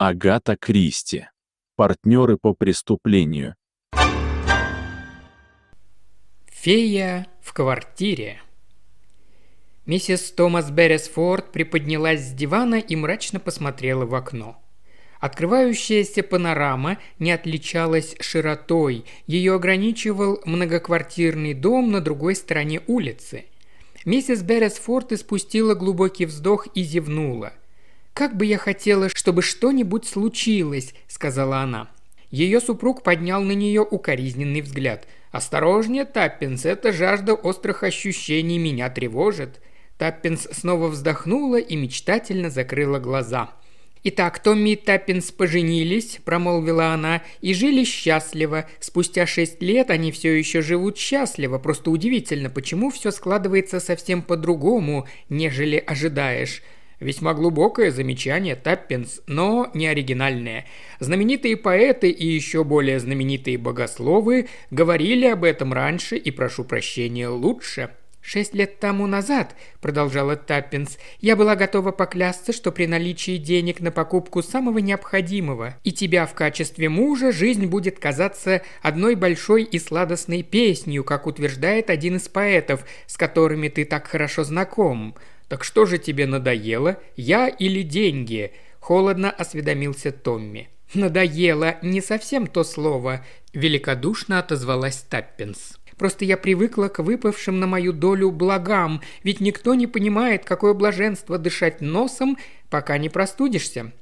Агата Кристи. Партнеры по преступлению. Фея в квартире. Миссис Томас Беррисфорд приподнялась с дивана и мрачно посмотрела в окно. Открывающаяся панорама не отличалась широтой, ее ограничивал многоквартирный дом на другой стороне улицы. Миссис Беррисфорд испустила глубокий вздох и зевнула. «Как бы я хотела, чтобы что-нибудь случилось», — сказала она. Ее супруг поднял на нее укоризненный взгляд. «Осторожнее, Таппинс, эта жажда острых ощущений меня тревожит». Таппинс снова вздохнула и мечтательно закрыла глаза. «Итак, Томми и Таппинс поженились», – промолвила она, – «и жили счастливо. Спустя шесть лет они все еще живут счастливо. Просто удивительно, почему все складывается совсем по-другому, нежели ожидаешь. Весьма глубокое замечание Таппинс, но не оригинальное. Знаменитые поэты и еще более знаменитые богословы говорили об этом раньше и, прошу прощения, лучше. «Шесть лет тому назад», — продолжала Таппинс, — «я была готова поклясться, что при наличии денег на покупку самого необходимого и тебя в качестве мужа жизнь будет казаться одной большой и сладостной песнью, как утверждает один из поэтов, с которыми ты так хорошо знаком. «Так что же тебе надоело, я или деньги?» – холодно осведомился Томми. «Надоело, не совсем то слово», – великодушно отозвалась Таппинс. Просто я привыкла к выпавшим на мою долю благам, ведь никто не понимает, какое блаженство дышать носом, пока не простудишься.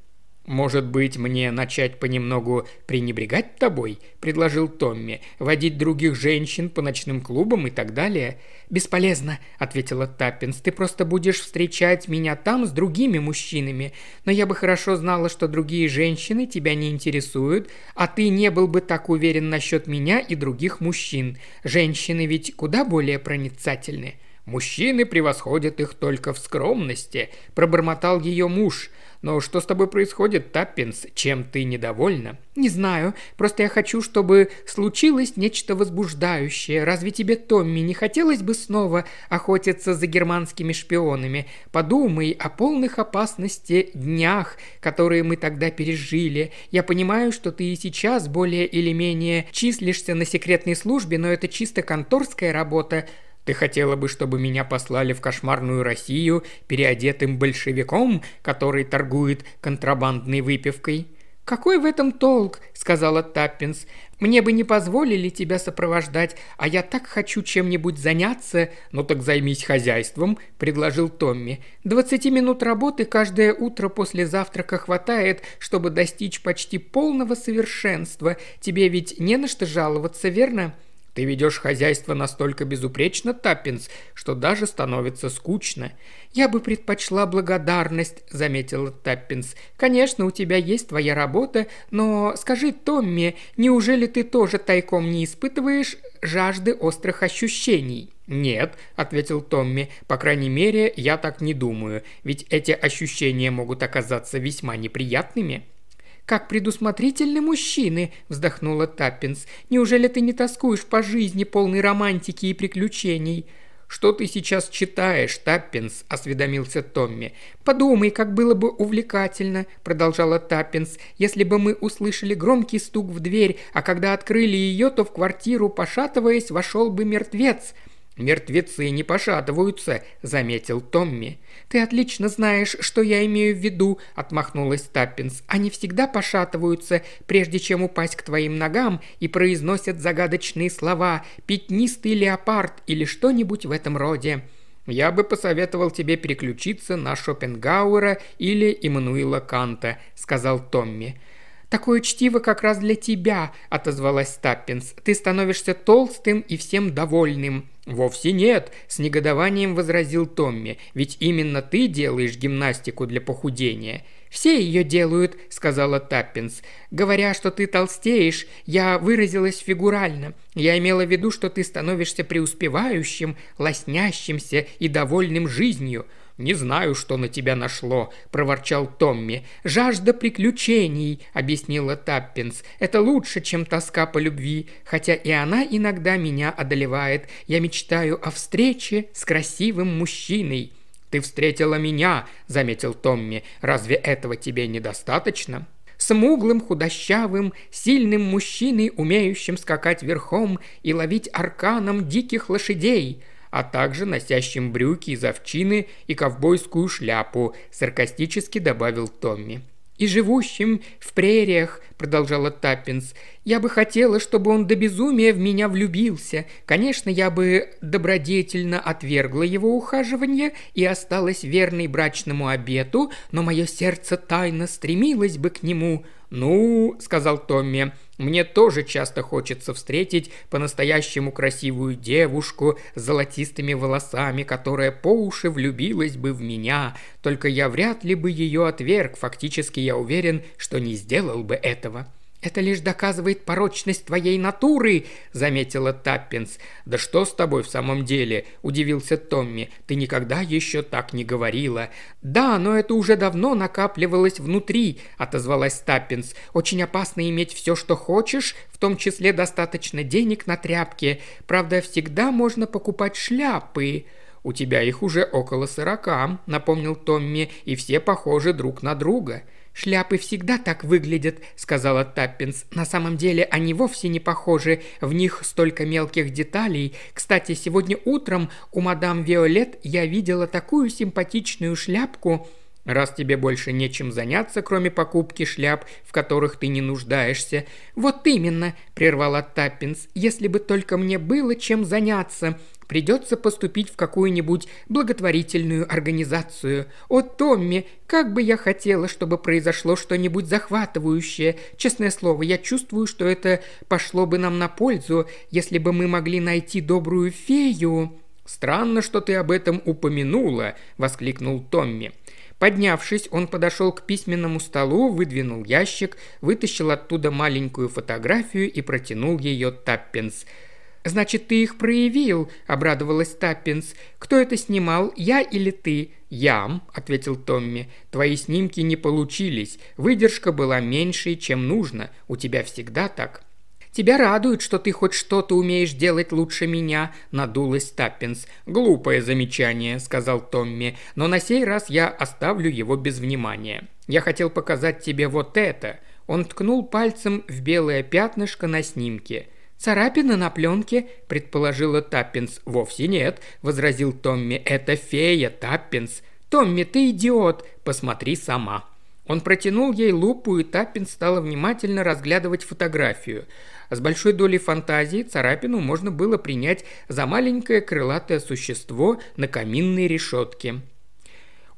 «Может быть, мне начать понемногу пренебрегать тобой?» – предложил Томми. «Водить других женщин по ночным клубам и так далее?» «Бесполезно», – ответила Таппинс. «Ты просто будешь встречать меня там с другими мужчинами. Но я бы хорошо знала, что другие женщины тебя не интересуют, а ты не был бы так уверен насчет меня и других мужчин. Женщины ведь куда более проницательны». «Мужчины превосходят их только в скромности», – пробормотал ее муж. «Но что с тобой происходит, Таппинс? Чем ты недовольна?» «Не знаю. Просто я хочу, чтобы случилось нечто возбуждающее. Разве тебе, Томми, не хотелось бы снова охотиться за германскими шпионами? Подумай о полных опасности днях, которые мы тогда пережили. Я понимаю, что ты и сейчас более или менее числишься на секретной службе, но это чисто конторская работа. Ты хотела бы, чтобы меня послали в кошмарную Россию переодетым большевиком, который торгует контрабандной выпивкой?» «Какой в этом толк?» – сказала Таппинс. «Мне бы не позволили тебя сопровождать, а я так хочу чем-нибудь заняться». «Ну так займись хозяйством», – предложил Томми. «Двадцати минут работы каждое утро после завтрака хватает, чтобы достичь почти полного совершенства. Тебе ведь не на что жаловаться, верно?» Ты ведешь хозяйство настолько безупречно, Таппинс, что даже становится скучно. Я бы предпочла благодарность, заметила Таппинс. Конечно, у тебя есть твоя работа, но скажи, Томми, неужели ты тоже тайком не испытываешь жажды острых ощущений?» «Нет», — ответил Томми, — «по крайней мере, я так не думаю, ведь эти ощущения могут оказаться весьма неприятными» как предусмотрительны мужчины!» – вздохнула Таппинс. «Неужели ты не тоскуешь по жизни, полной романтики и приключений?» «Что ты сейчас читаешь, Таппинс?» – осведомился Томми. «Подумай, как было бы увлекательно», – продолжала Таппинс, – «если бы мы услышали громкий стук в дверь, а когда открыли ее, то в квартиру, пошатываясь, вошел бы мертвец». «Мертвецы не пошатываются», – заметил Томми. «Ты отлично знаешь, что я имею в виду», – отмахнулась Таппинс. «Они всегда пошатываются, прежде чем упасть к твоим ногам и произносят загадочные слова «пятнистый леопард» или что-нибудь в этом роде». «Я бы посоветовал тебе переключиться на Шопенгауэра или Иммануила Канта», – сказал Томми. «Такое чтиво как раз для тебя», – отозвалась Таппинс. «Ты становишься толстым и всем довольным». «Вовсе нет», – с негодованием возразил Томми. «Ведь именно ты делаешь гимнастику для похудения». «Все ее делают», – сказала Таппинс. «Говоря, что ты толстеешь, я выразилась фигурально. Я имела в виду, что ты становишься преуспевающим, лоснящимся и довольным жизнью». «Не знаю, что на тебя нашло», – проворчал Томми. «Жажда приключений», – объяснила Таппинс. «Это лучше, чем тоска по любви, хотя и она иногда меня одолевает. Я мечтаю о встрече с красивым мужчиной». «Ты встретила меня», – заметил Томми. «Разве этого тебе недостаточно?» смуглым, худощавым, сильным мужчиной, умеющим скакать верхом и ловить арканом диких лошадей – а также носящим брюки из овчины и ковбойскую шляпу», – саркастически добавил Томми. «И живущим в прериях», – продолжала Таппинс. «Я бы хотела, чтобы он до безумия в меня влюбился. Конечно, я бы добродетельно отвергла его ухаживание и осталась верной брачному обету, но мое сердце тайно стремилось бы к нему». «Ну», – сказал Томми, – мне тоже часто хочется встретить по-настоящему красивую девушку с золотистыми волосами, которая по уши влюбилась бы в меня, только я вряд ли бы ее отверг, фактически я уверен, что не сделал бы этого. «Это лишь доказывает порочность твоей натуры», — заметила Таппинс. «Да что с тобой в самом деле?» — удивился Томми. «Ты никогда еще так не говорила». «Да, но это уже давно накапливалось внутри», — отозвалась Таппинс. «Очень опасно иметь все, что хочешь, в том числе достаточно денег на тряпке. Правда, всегда можно покупать шляпы». «У тебя их уже около сорока», — напомнил Томми, — «и все похожи друг на друга». «Шляпы всегда так выглядят», — сказала Таппинс. «На самом деле они вовсе не похожи, в них столько мелких деталей. Кстати, сегодня утром у мадам Виолет я видела такую симпатичную шляпку». Раз тебе больше нечем заняться, кроме покупки шляп, в которых ты не нуждаешься. Вот именно, прервала Таппинс, если бы только мне было чем заняться. Придется поступить в какую-нибудь благотворительную организацию. О, Томми, как бы я хотела, чтобы произошло что-нибудь захватывающее. Честное слово, я чувствую, что это пошло бы нам на пользу, если бы мы могли найти добрую фею». «Странно, что ты об этом упомянула», – воскликнул Томми. Поднявшись, он подошел к письменному столу, выдвинул ящик, вытащил оттуда маленькую фотографию и протянул ее Таппинс – «Значит, ты их проявил», – обрадовалась Таппинс. «Кто это снимал, я или ты?» «Я», – ответил Томми. «Твои снимки не получились. Выдержка была меньше, чем нужно. У тебя всегда так». «Тебя радует, что ты хоть что-то умеешь делать лучше меня», – надулась Таппинс. «Глупое замечание», – сказал Томми, – «но на сей раз я оставлю его без внимания. Я хотел показать тебе вот это». Он ткнул пальцем в белое пятнышко на снимке – Царапина на пленке», – предположила Таппинс. «Вовсе нет», – возразил Томми. «Это фея, Таппинс». «Томми, ты идиот! Посмотри сама!» Он протянул ей лупу, и Таппинс стала внимательно разглядывать фотографию. С большой долей фантазии царапину можно было принять за маленькое крылатое существо на каминной решетке.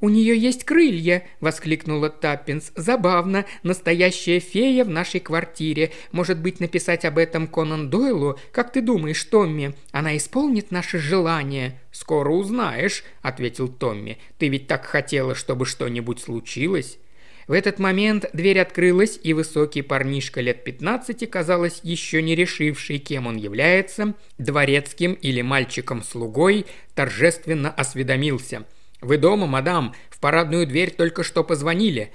«У нее есть крылья!» – воскликнула Таппинс. «Забавно. Настоящая фея в нашей квартире. Может быть, написать об этом Конан Дойлу? Как ты думаешь, Томми? Она исполнит наши желания?» «Скоро узнаешь», – ответил Томми. «Ты ведь так хотела, чтобы что-нибудь случилось?» В этот момент дверь открылась, и высокий парнишка лет 15, казалось, еще не решивший, кем он является, дворецким или мальчиком-слугой, торжественно осведомился – «Вы дома, мадам? В парадную дверь только что позвонили».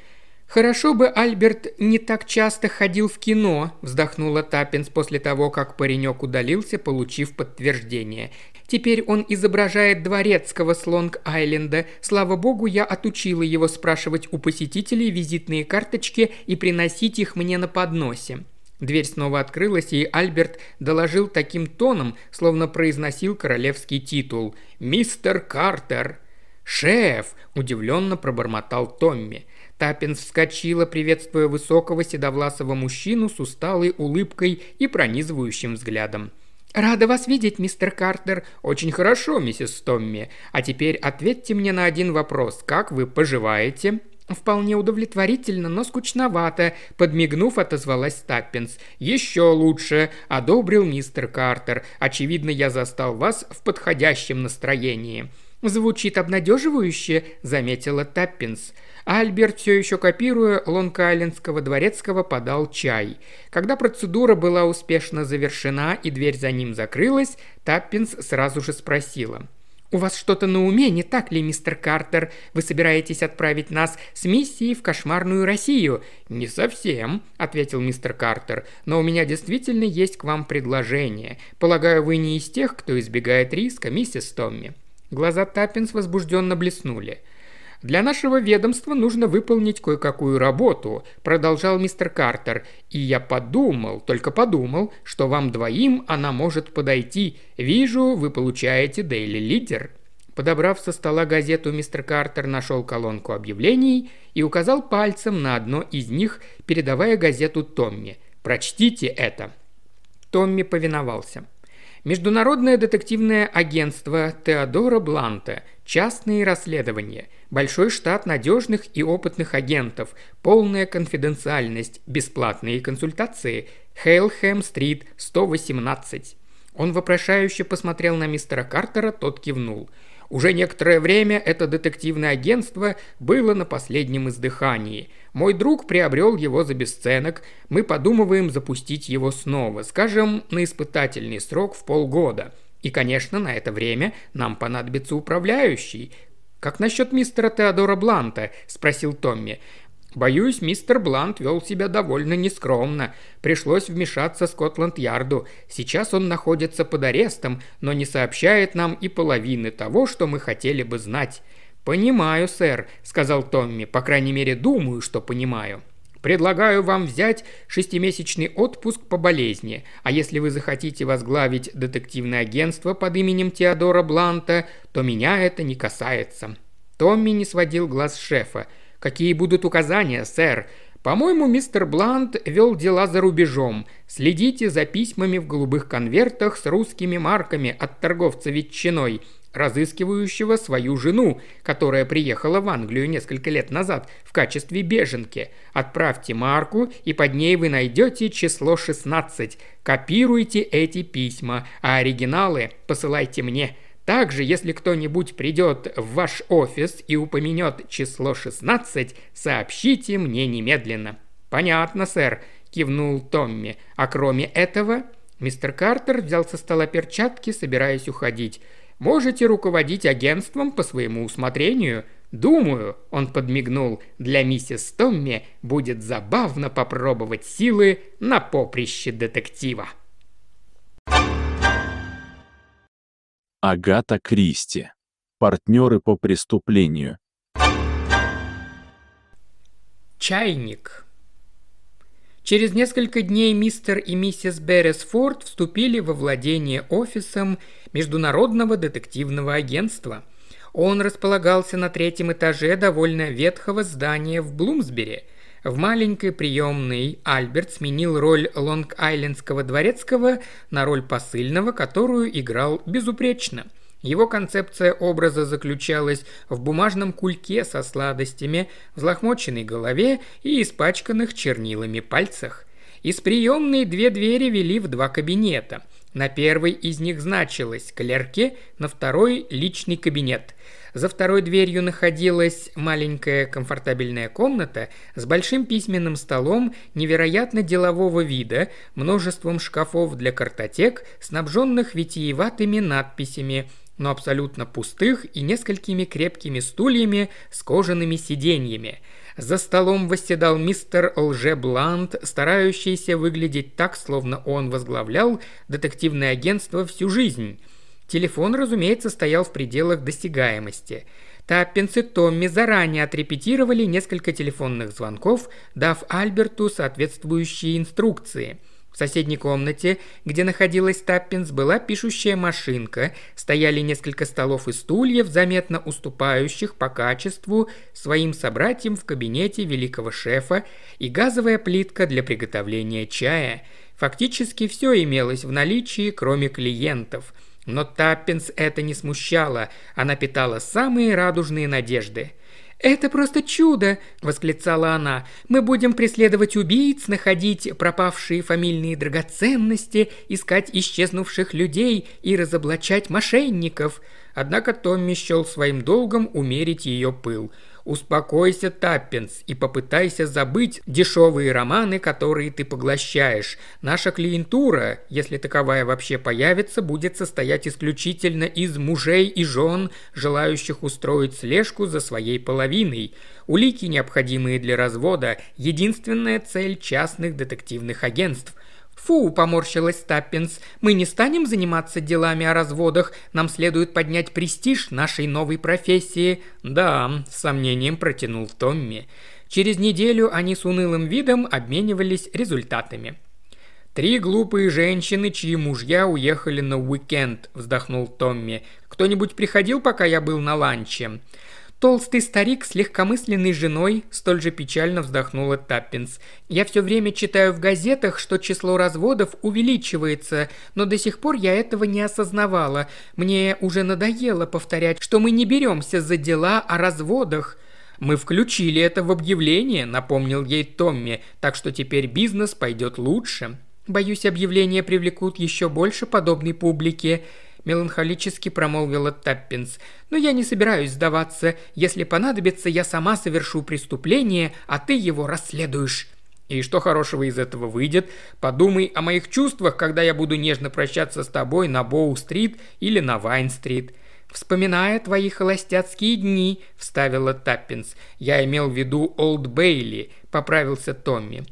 «Хорошо бы Альберт не так часто ходил в кино», – вздохнула Таппинс после того, как паренек удалился, получив подтверждение. «Теперь он изображает дворецкого с Лонг-Айленда. Слава богу, я отучила его спрашивать у посетителей визитные карточки и приносить их мне на подносе». Дверь снова открылась, и Альберт доложил таким тоном, словно произносил королевский титул «Мистер Картер». «Шеф!» – удивленно пробормотал Томми. Таппинс вскочила, приветствуя высокого седовласого мужчину с усталой улыбкой и пронизывающим взглядом. «Рада вас видеть, мистер Картер. Очень хорошо, миссис Томми. А теперь ответьте мне на один вопрос. Как вы поживаете?» «Вполне удовлетворительно, но скучновато», – подмигнув, отозвалась Таппинс. «Еще лучше», – одобрил мистер Картер. «Очевидно, я застал вас в подходящем настроении». «Звучит обнадеживающе», – заметила Таппинс. Альберт, все еще копируя лонкайлендского дворецкого, подал чай. Когда процедура была успешно завершена и дверь за ним закрылась, Таппинс сразу же спросила. «У вас что-то на уме, не так ли, мистер Картер? Вы собираетесь отправить нас с миссией в кошмарную Россию?» «Не совсем», — ответил мистер Картер, «но у меня действительно есть к вам предложение. Полагаю, вы не из тех, кто избегает риска, миссис Томми». Глаза Таппинс возбужденно блеснули. «Для нашего ведомства нужно выполнить кое-какую работу», – продолжал мистер Картер. «И я подумал, только подумал, что вам двоим она может подойти. Вижу, вы получаете Daily Лидер». Подобрав со стола газету, мистер Картер нашел колонку объявлений и указал пальцем на одно из них, передавая газету Томми. «Прочтите это!» Томми повиновался. Международное детективное агентство Теодора Бланта, частные расследования, большой штат надежных и опытных агентов, полная конфиденциальность, бесплатные консультации, Хейлхэм-стрит, 118. Он вопрошающе посмотрел на мистера Картера, тот кивнул. Уже некоторое время это детективное агентство было на последнем издыхании – мой друг приобрел его за бесценок. Мы подумываем запустить его снова, скажем, на испытательный срок в полгода. И, конечно, на это время нам понадобится управляющий. «Как насчет мистера Теодора Бланта?» – спросил Томми. Боюсь, мистер Блант вел себя довольно нескромно. Пришлось вмешаться Скотланд-Ярду. Сейчас он находится под арестом, но не сообщает нам и половины того, что мы хотели бы знать. «Понимаю, сэр», — сказал Томми, — «по крайней мере, думаю, что понимаю». Предлагаю вам взять шестимесячный отпуск по болезни, а если вы захотите возглавить детективное агентство под именем Теодора Бланта, то меня это не касается». Томми не сводил глаз шефа. «Какие будут указания, сэр?» «По-моему, мистер Блант вел дела за рубежом. Следите за письмами в голубых конвертах с русскими марками от торговца ветчиной разыскивающего свою жену, которая приехала в Англию несколько лет назад в качестве беженки. Отправьте марку, и под ней вы найдете число 16. Копируйте эти письма, а оригиналы посылайте мне. Также, если кто-нибудь придет в ваш офис и упомянет число 16, сообщите мне немедленно». «Понятно, сэр», – кивнул Томми. «А кроме этого...» Мистер Картер взял со стола перчатки, собираясь уходить. Можете руководить агентством по своему усмотрению. Думаю, он подмигнул, для миссис Томми будет забавно попробовать силы на поприще детектива. Агата Кристи. Партнеры по преступлению. Чайник. Через несколько дней мистер и миссис Берресфорд вступили во владение офисом Международного детективного агентства. Он располагался на третьем этаже довольно ветхого здания в Блумсбери. В маленькой приемной Альберт сменил роль лонг-айлендского дворецкого на роль посыльного, которую играл безупречно – его концепция образа заключалась в бумажном кульке со сладостями, взлохмоченной голове и испачканных чернилами пальцах. Из приемной две двери вели в два кабинета. На первой из них значилось «клерки», на второй – «личный кабинет». За второй дверью находилась маленькая комфортабельная комната с большим письменным столом невероятно делового вида, множеством шкафов для картотек, снабженных витиеватыми надписями – но абсолютно пустых и несколькими крепкими стульями с кожаными сиденьями. За столом восседал мистер Лжебланд, старающийся выглядеть так, словно он возглавлял детективное агентство всю жизнь. Телефон, разумеется, стоял в пределах достигаемости. Таппинс и Томми заранее отрепетировали несколько телефонных звонков, дав Альберту соответствующие инструкции – в соседней комнате, где находилась Таппинс, была пишущая машинка, стояли несколько столов и стульев, заметно уступающих по качеству своим собратьям в кабинете великого шефа, и газовая плитка для приготовления чая. Фактически все имелось в наличии, кроме клиентов. Но Таппинс это не смущало, она питала самые радужные надежды – «Это просто чудо!» – восклицала она. «Мы будем преследовать убийц, находить пропавшие фамильные драгоценности, искать исчезнувших людей и разоблачать мошенников». Однако Томми счел своим долгом умерить ее пыл – Успокойся, Таппинс, и попытайся забыть дешевые романы, которые ты поглощаешь. Наша клиентура, если таковая вообще появится, будет состоять исключительно из мужей и жен, желающих устроить слежку за своей половиной. Улики, необходимые для развода, единственная цель частных детективных агентств – «Фу!» – поморщилась Стаппинс. «Мы не станем заниматься делами о разводах. Нам следует поднять престиж нашей новой профессии». «Да», – с сомнением протянул Томми. Через неделю они с унылым видом обменивались результатами. «Три глупые женщины, чьи мужья уехали на уикенд», – вздохнул Томми. «Кто-нибудь приходил, пока я был на ланче?» Толстый старик с легкомысленной женой столь же печально вздохнула Таппинс. «Я все время читаю в газетах, что число разводов увеличивается, но до сих пор я этого не осознавала. Мне уже надоело повторять, что мы не беремся за дела о разводах». «Мы включили это в объявление», — напомнил ей Томми, «так что теперь бизнес пойдет лучше». Боюсь, объявления привлекут еще больше подобной публики меланхолически промолвила Таппинс. «Но я не собираюсь сдаваться. Если понадобится, я сама совершу преступление, а ты его расследуешь». «И что хорошего из этого выйдет? Подумай о моих чувствах, когда я буду нежно прощаться с тобой на Боу-стрит или на Вайн-стрит». «Вспоминая твои холостяцкие дни», — вставила Таппинс. «Я имел в виду Олд Бейли», — поправился Томми.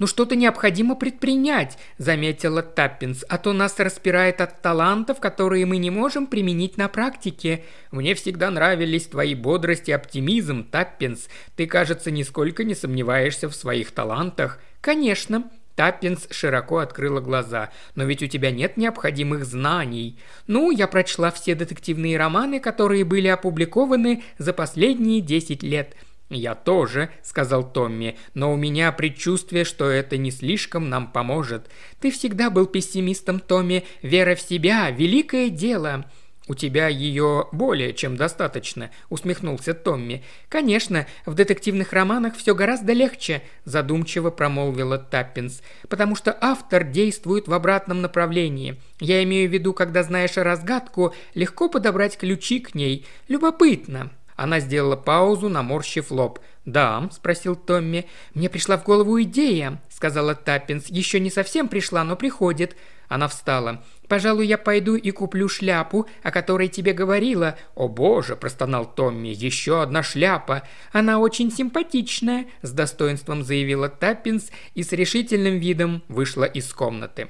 «Но что-то необходимо предпринять», – заметила Таппинс, «а то нас распирает от талантов, которые мы не можем применить на практике». «Мне всегда нравились твои бодрость и оптимизм, Таппинс. Ты, кажется, нисколько не сомневаешься в своих талантах». «Конечно», Таппинс широко открыла глаза. «Но ведь у тебя нет необходимых знаний». «Ну, я прочла все детективные романы, которые были опубликованы за последние десять лет. «Я тоже», — сказал Томми, — «но у меня предчувствие, что это не слишком нам поможет. Ты всегда был пессимистом, Томми. Вера в себя — великое дело». «У тебя ее более чем достаточно», — усмехнулся Томми. «Конечно, в детективных романах все гораздо легче», — задумчиво промолвила Таппинс. «Потому что автор действует в обратном направлении. Я имею в виду, когда знаешь разгадку, легко подобрать ключи к ней. Любопытно». Она сделала паузу, наморщив лоб. «Да?» – спросил Томми. «Мне пришла в голову идея», – сказала Таппинс. «Еще не совсем пришла, но приходит». Она встала. «Пожалуй, я пойду и куплю шляпу, о которой тебе говорила». «О боже!» – простонал Томми. «Еще одна шляпа! Она очень симпатичная!» – с достоинством заявила Таппинс и с решительным видом вышла из комнаты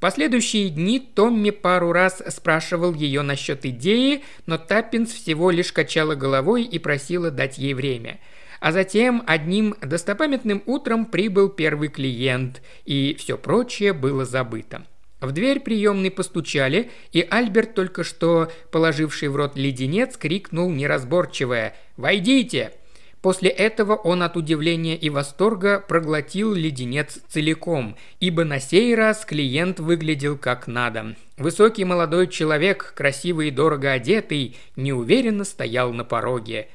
последующие дни Томми пару раз спрашивал ее насчет идеи, но Таппинс всего лишь качала головой и просила дать ей время. А затем одним достопамятным утром прибыл первый клиент, и все прочее было забыто. В дверь приемной постучали, и Альберт, только что положивший в рот леденец, крикнул неразборчивое «Войдите!» После этого он от удивления и восторга проглотил леденец целиком, ибо на сей раз клиент выглядел как надо. Высокий молодой человек, красивый и дорого одетый, неуверенно стоял на пороге.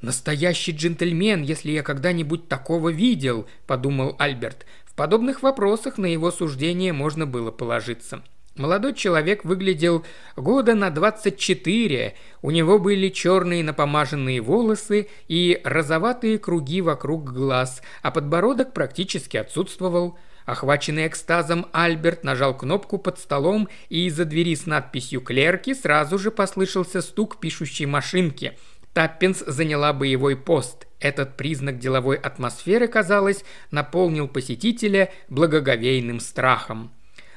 «Настоящий джентльмен, если я когда-нибудь такого видел», – подумал Альберт. В подобных вопросах на его суждение можно было положиться. Молодой человек выглядел года на 24. У него были черные напомаженные волосы и розоватые круги вокруг глаз, а подбородок практически отсутствовал. Охваченный экстазом, Альберт нажал кнопку под столом, и из-за двери с надписью «Клерки» сразу же послышался стук пишущей машинки. Таппинс заняла боевой пост. Этот признак деловой атмосферы, казалось, наполнил посетителя благоговейным страхом.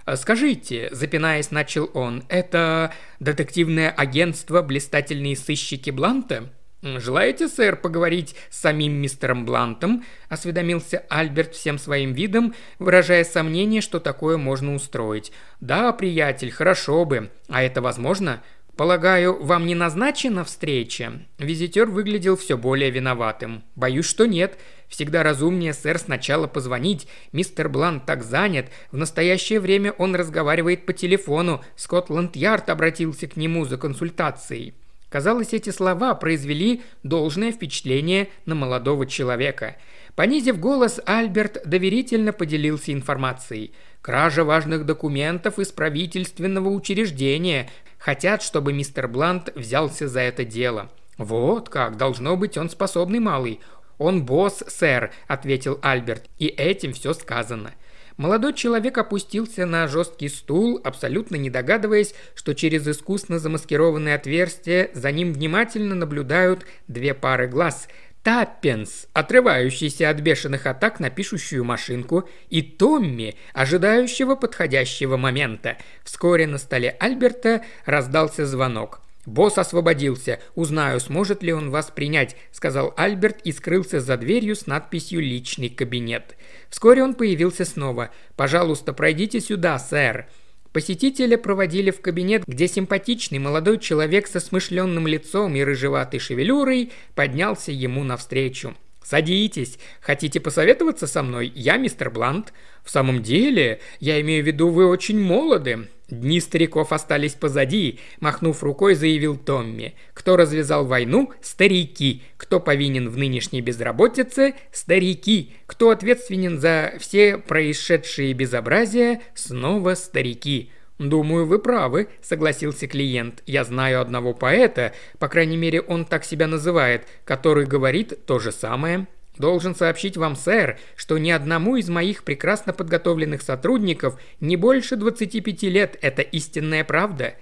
«Э, «Скажите», – запинаясь, начал он, – «это детективное агентство «Блистательные сыщики Бланта»?» «Желаете, сэр, поговорить с самим мистером Блантом?» – осведомился Альберт всем своим видом, выражая сомнение, что такое можно устроить. «Да, приятель, хорошо бы. А это возможно?» «Полагаю, вам не назначена встреча?» Визитер выглядел все более виноватым. «Боюсь, что нет. Всегда разумнее, сэр, сначала позвонить. Мистер Блан так занят. В настоящее время он разговаривает по телефону. Скотланд-Ярд обратился к нему за консультацией». Казалось, эти слова произвели должное впечатление на молодого человека. Понизив голос, Альберт доверительно поделился информацией. «Кража важных документов из правительственного учреждения. Хотят, чтобы мистер Блант взялся за это дело. Вот как, должно быть, он способный малый. Он босс, сэр, ответил Альберт, и этим все сказано. Молодой человек опустился на жесткий стул, абсолютно не догадываясь, что через искусно замаскированное отверстие за ним внимательно наблюдают две пары глаз, Таппенс, отрывающийся от бешеных атак на пишущую машинку, и Томми, ожидающего подходящего момента. Вскоре на столе Альберта раздался звонок. «Босс освободился. Узнаю, сможет ли он вас принять», – сказал Альберт и скрылся за дверью с надписью «Личный кабинет». Вскоре он появился снова. «Пожалуйста, пройдите сюда, сэр». Посетителя проводили в кабинет, где симпатичный молодой человек со смышленным лицом и рыжеватой шевелюрой поднялся ему навстречу. «Садитесь. Хотите посоветоваться со мной? Я мистер Блант. В самом деле, я имею в виду, вы очень молоды. Дни стариков остались позади», – махнув рукой, заявил Томми. «Кто развязал войну? Старики. Кто повинен в нынешней безработице? Старики. Кто ответственен за все происшедшие безобразия? Снова старики». «Думаю, вы правы», – согласился клиент. «Я знаю одного поэта, по крайней мере, он так себя называет, который говорит то же самое». «Должен сообщить вам, сэр, что ни одному из моих прекрасно подготовленных сотрудников не больше 25 лет – это истинная правда».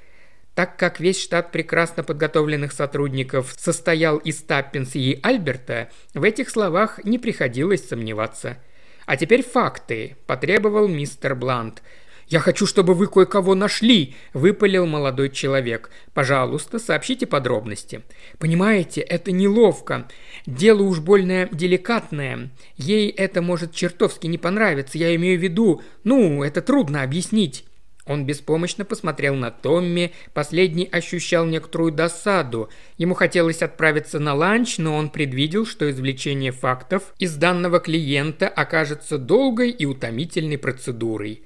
Так как весь штат прекрасно подготовленных сотрудников состоял из Таппинса и Альберта, в этих словах не приходилось сомневаться. «А теперь факты», – потребовал мистер Блант – «Я хочу, чтобы вы кое-кого нашли!» – выпалил молодой человек. «Пожалуйста, сообщите подробности». «Понимаете, это неловко. Дело уж больно деликатное. Ей это может чертовски не понравиться, я имею в виду... Ну, это трудно объяснить». Он беспомощно посмотрел на Томми, последний ощущал некоторую досаду. Ему хотелось отправиться на ланч, но он предвидел, что извлечение фактов из данного клиента окажется долгой и утомительной процедурой.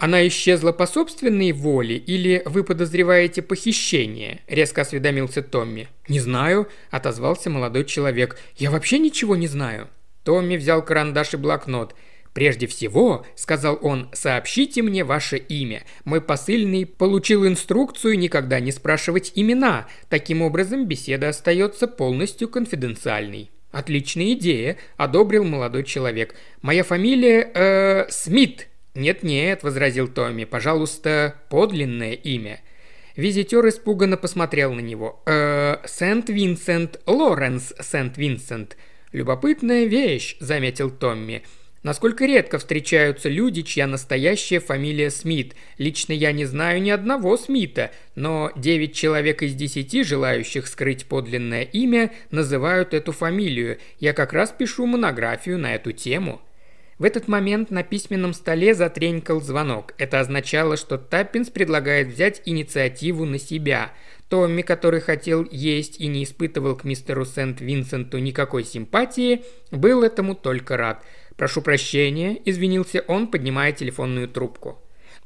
«Она исчезла по собственной воле или вы подозреваете похищение?» – резко осведомился Томми. «Не знаю», – отозвался молодой человек. «Я вообще ничего не знаю». Томми взял карандаш и блокнот. «Прежде всего», – сказал он, – «сообщите мне ваше имя. Мой посыльный получил инструкцию никогда не спрашивать имена. Таким образом, беседа остается полностью конфиденциальной». «Отличная идея», – одобрил молодой человек. «Моя фамилия... Э, Смит», «Нет-нет», — возразил Томми, — «пожалуйста, подлинное имя». Визитер испуганно посмотрел на него. «Э, Сент-Винсент, Лоренс Сент-Винсент». «Любопытная вещь», — заметил Томми. «Насколько редко встречаются люди, чья настоящая фамилия Смит. Лично я не знаю ни одного Смита, но девять человек из десяти, желающих скрыть подлинное имя называют эту фамилию. Я как раз пишу монографию на эту тему». В этот момент на письменном столе затренькал звонок. Это означало, что Таппинс предлагает взять инициативу на себя. Томми, который хотел есть и не испытывал к мистеру Сент-Винсенту никакой симпатии, был этому только рад. «Прошу прощения», – извинился он, поднимая телефонную трубку.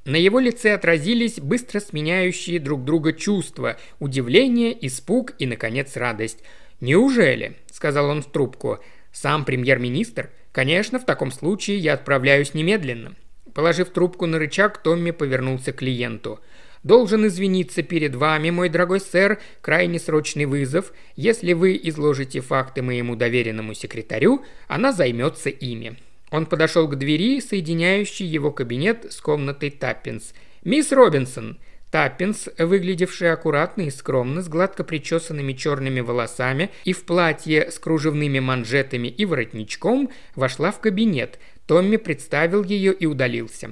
На его лице отразились быстро сменяющие друг друга чувства – удивление, испуг и, наконец, радость. «Неужели?» – сказал он в трубку. «Сам премьер-министр?» – Конечно, в таком случае я отправляюсь немедленно. Положив трубку на рычаг, Томми повернулся к клиенту. Должен извиниться перед вами, мой дорогой сэр, крайне срочный вызов. Если вы изложите факты моему доверенному секретарю, она займется ими». Он подошел к двери, соединяющей его кабинет с комнатой Таппинс. «Мисс Робинсон, Таппинс, выглядевший аккуратно и скромно, с гладко причесанными черными волосами и в платье с кружевными манжетами и воротничком, вошла в кабинет. Томми представил ее и удалился.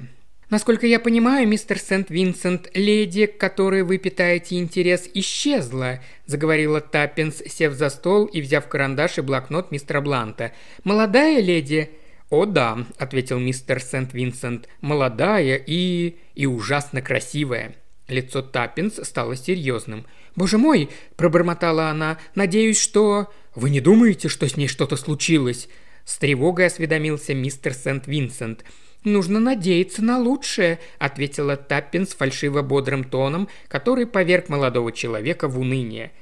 Насколько я понимаю, мистер Сент-Винсент, леди, к которой вы питаете интерес, исчезла», – заговорила Таппинс, сев за стол и взяв карандаш и блокнот мистера Бланта. «Молодая леди?» «О да», – ответил мистер Сент-Винсент, – «молодая и... и ужасно красивая». Лицо Таппинс стало серьезным. «Боже мой!» – пробормотала она. «Надеюсь, что...» «Вы не думаете, что с ней что-то случилось?» С тревогой осведомился мистер Сент-Винсент. «Нужно надеяться на лучшее», – ответила Таппинс фальшиво-бодрым тоном, который поверг молодого человека в уныние –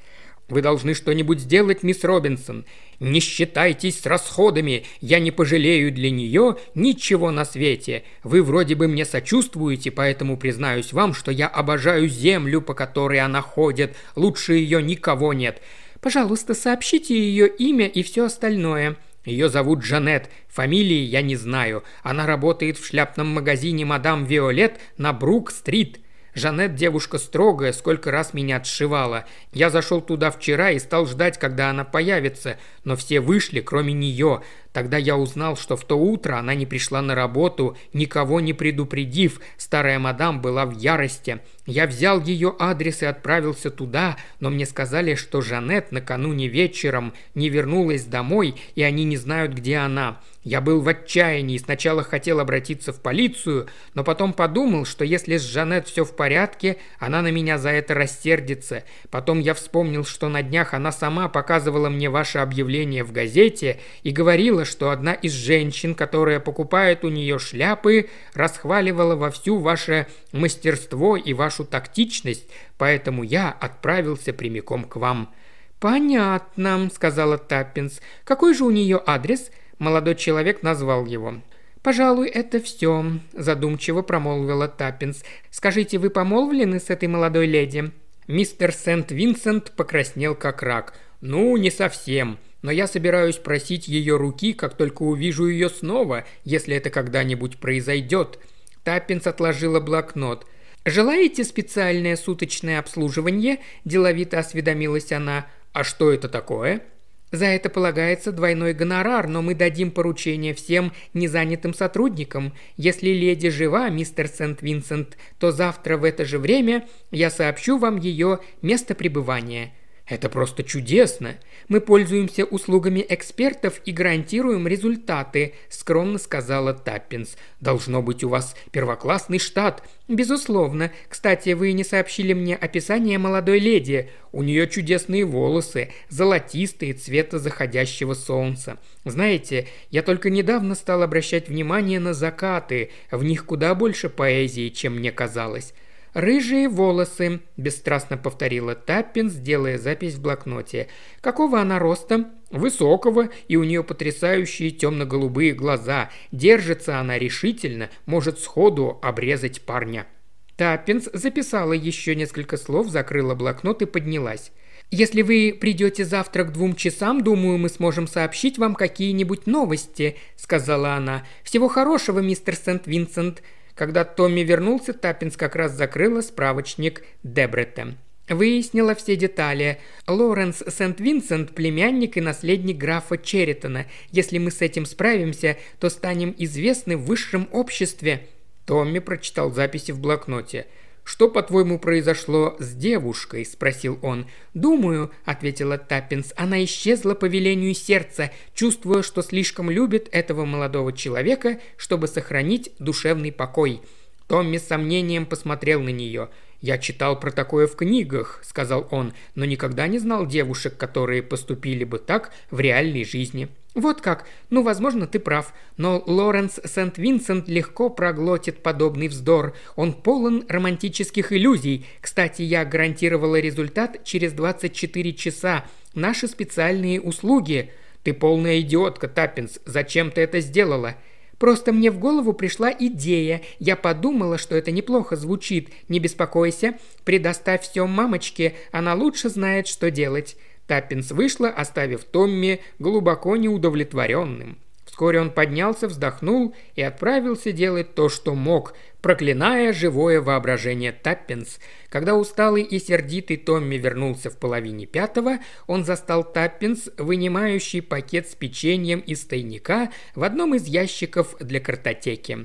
вы должны что-нибудь сделать, мисс Робинсон. Не считайтесь с расходами. Я не пожалею для нее ничего на свете. Вы вроде бы мне сочувствуете, поэтому признаюсь вам, что я обожаю землю, по которой она ходит. Лучше ее никого нет. Пожалуйста, сообщите ее имя и все остальное. Ее зовут Жанет, фамилии я не знаю. Она работает в шляпном магазине «Мадам Виолет» на Брук-стрит. Жанет девушка строгая, сколько раз меня отшивала. Я зашел туда вчера и стал ждать, когда она появится, но все вышли, кроме нее. Тогда я узнал, что в то утро она не пришла на работу, никого не предупредив. Старая мадам была в ярости. Я взял ее адрес и отправился туда, но мне сказали, что Жанет накануне вечером не вернулась домой, и они не знают, где она. Я был в отчаянии, сначала хотел обратиться в полицию, но потом подумал, что если с Жанет все в порядке, она на меня за это рассердится. Потом я вспомнил, что на днях она сама показывала мне ваше объявление в газете и говорила, говорила, что одна из женщин, которая покупает у нее шляпы, расхваливала вовсю ваше мастерство и вашу тактичность, поэтому я отправился прямиком к вам». «Понятно», — сказала Таппинс. «Какой же у нее адрес?» Молодой человек назвал его. «Пожалуй, это все», – задумчиво промолвила Таппинс. «Скажите, вы помолвлены с этой молодой леди?» Мистер Сент-Винсент покраснел как рак. «Ну, не совсем», но я собираюсь просить ее руки, как только увижу ее снова, если это когда-нибудь произойдет». Таппинс отложила блокнот. «Желаете специальное суточное обслуживание?» – деловито осведомилась она. «А что это такое?» «За это полагается двойной гонорар, но мы дадим поручение всем незанятым сотрудникам. Если леди жива, мистер Сент-Винсент, то завтра в это же время я сообщу вам ее место пребывания». Это просто чудесно. Мы пользуемся услугами экспертов и гарантируем результаты, скромно сказала Таппинс. Должно быть у вас первоклассный штат. Безусловно. Кстати, вы не сообщили мне описание молодой леди. У нее чудесные волосы, золотистые цвета заходящего солнца. Знаете, я только недавно стал обращать внимание на закаты. В них куда больше поэзии, чем мне казалось. «Рыжие волосы», – бесстрастно повторила Таппинс, делая запись в блокноте. «Какого она роста?» «Высокого, и у нее потрясающие темно-голубые глаза. Держится она решительно, может сходу обрезать парня». Таппинс записала еще несколько слов, закрыла блокнот и поднялась. «Если вы придете завтра к двум часам, думаю, мы сможем сообщить вам какие-нибудь новости», — сказала она. «Всего хорошего, мистер Сент-Винсент. Когда Томми вернулся, Таппинс как раз закрыла справочник Дебрета. Выяснила все детали. Лоренс Сент-Винсент – племянник и наследник графа Черритона. Если мы с этим справимся, то станем известны в высшем обществе. Томми прочитал записи в блокноте – «Что, по-твоему, произошло с девушкой?» – спросил он. «Думаю», – ответила Таппинс, – «она исчезла по велению сердца, чувствуя, что слишком любит этого молодого человека, чтобы сохранить душевный покой». Томми с сомнением посмотрел на нее – «Я читал про такое в книгах», — сказал он, «но никогда не знал девушек, которые поступили бы так в реальной жизни». «Вот как? Ну, возможно, ты прав. Но Лоренс Сент-Винсент легко проглотит подобный вздор. Он полон романтических иллюзий. Кстати, я гарантировала результат через 24 часа. Наши специальные услуги». «Ты полная идиотка, Таппинс. Зачем ты это сделала?» Просто мне в голову пришла идея. Я подумала, что это неплохо звучит. Не беспокойся, предоставь все мамочке, она лучше знает, что делать». Таппинс вышла, оставив Томми глубоко неудовлетворенным. Вскоре он поднялся, вздохнул и отправился делать то, что мог, проклиная живое воображение Таппинс. Когда усталый и сердитый Томми вернулся в половине пятого, он застал Таппинс, вынимающий пакет с печеньем из тайника в одном из ящиков для картотеки.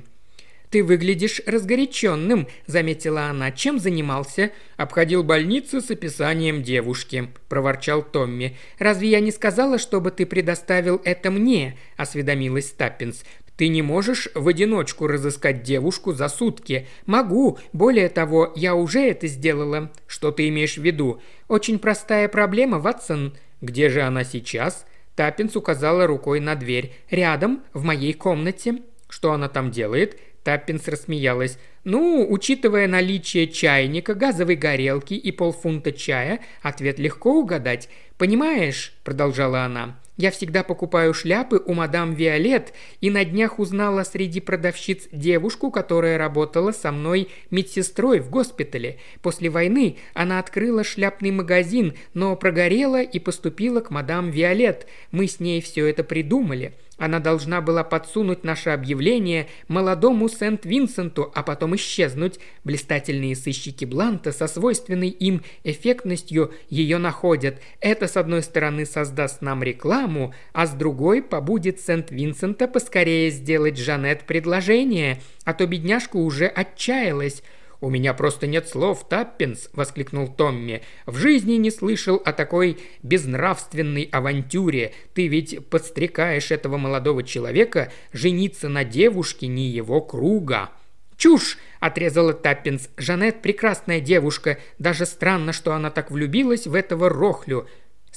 «Ты выглядишь разгоряченным», – заметила она. «Чем занимался?» «Обходил больницу с описанием девушки», – проворчал Томми. «Разве я не сказала, чтобы ты предоставил это мне?» – осведомилась Стаппинс. «Ты не можешь в одиночку разыскать девушку за сутки». «Могу. Более того, я уже это сделала». «Что ты имеешь в виду?» «Очень простая проблема, Ватсон». «Где же она сейчас?» Таппинс указала рукой на дверь. «Рядом, в моей комнате». «Что она там делает?» Таппинс рассмеялась. «Ну, учитывая наличие чайника, газовой горелки и полфунта чая, ответ легко угадать. Понимаешь?» – продолжала она. «Я всегда покупаю шляпы у мадам Виолет и на днях узнала среди продавщиц девушку, которая работала со мной медсестрой в госпитале. После войны она открыла шляпный магазин, но прогорела и поступила к мадам Виолет. Мы с ней все это придумали». Она должна была подсунуть наше объявление молодому Сент-Винсенту, а потом исчезнуть. Блистательные сыщики Бланта со свойственной им эффектностью ее находят. Это, с одной стороны, создаст нам рекламу, а с другой побудет Сент-Винсента поскорее сделать Жанет предложение, а то бедняжка уже отчаялась. «У меня просто нет слов, Таппинс!» – воскликнул Томми. «В жизни не слышал о такой безнравственной авантюре. Ты ведь подстрекаешь этого молодого человека жениться на девушке не его круга». «Чушь!» – отрезала Таппинс. «Жанет – прекрасная девушка. Даже странно, что она так влюбилась в этого Рохлю.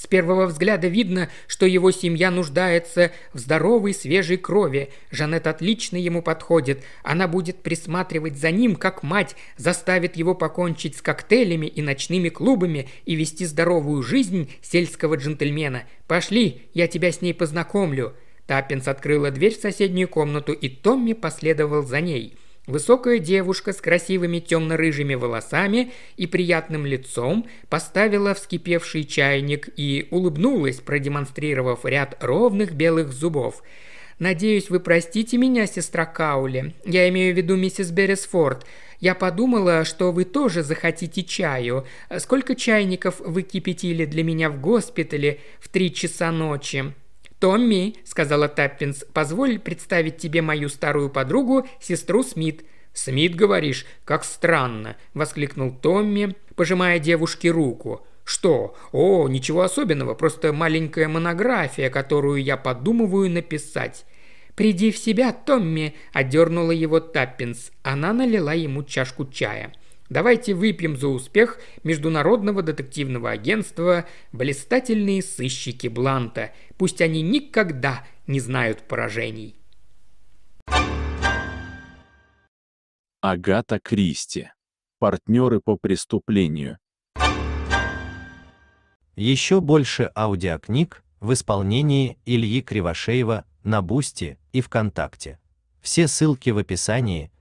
С первого взгляда видно, что его семья нуждается в здоровой свежей крови. Жанет отлично ему подходит. Она будет присматривать за ним, как мать, заставит его покончить с коктейлями и ночными клубами и вести здоровую жизнь сельского джентльмена. «Пошли, я тебя с ней познакомлю». Таппинс открыла дверь в соседнюю комнату, и Томми последовал за ней – Высокая девушка с красивыми темно-рыжими волосами и приятным лицом поставила вскипевший чайник и улыбнулась, продемонстрировав ряд ровных белых зубов. «Надеюсь, вы простите меня, сестра Каули. Я имею в виду миссис Беррисфорд. Я подумала, что вы тоже захотите чаю. Сколько чайников вы кипятили для меня в госпитале в три часа ночи?» «Томми», — сказала Таппинс, — «позволь представить тебе мою старую подругу, сестру Смит». «Смит, говоришь? Как странно!» — воскликнул Томми, пожимая девушке руку. «Что? О, ничего особенного, просто маленькая монография, которую я подумываю написать». «Приди в себя, Томми!» – одернула его Таппинс. Она налила ему чашку чая. Давайте выпьем за успех Международного детективного агентства «Блистательные сыщики Бланта». Пусть они никогда не знают поражений. Агата Кристи. Партнеры по преступлению. Еще больше аудиокниг в исполнении Ильи Кривошеева на Бусти и ВКонтакте. Все ссылки в описании –